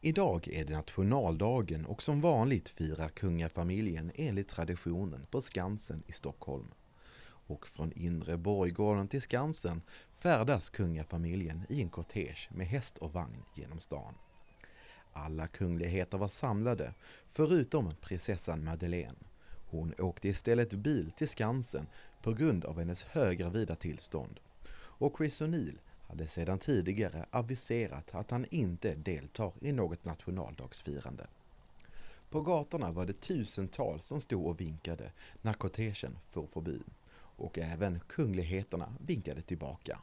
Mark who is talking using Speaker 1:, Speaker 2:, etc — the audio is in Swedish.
Speaker 1: Idag är det nationaldagen och som vanligt firar kungafamiljen enligt traditionen på Skansen i Stockholm. Och från Inre Borggården till Skansen färdas kungafamiljen i en kortege med häst och vagn genom stan. Alla kungligheter var samlade, förutom prinsessan Madeleine. Hon åkte istället bil till Skansen på grund av hennes höggravida tillstånd. Och Chris O'Neill hade sedan tidigare aviserat att han inte deltar i något nationaldagsfirande. På gatorna var det tusentals som stod och vinkade när kortegen for förbi och även kungligheterna vinkade tillbaka.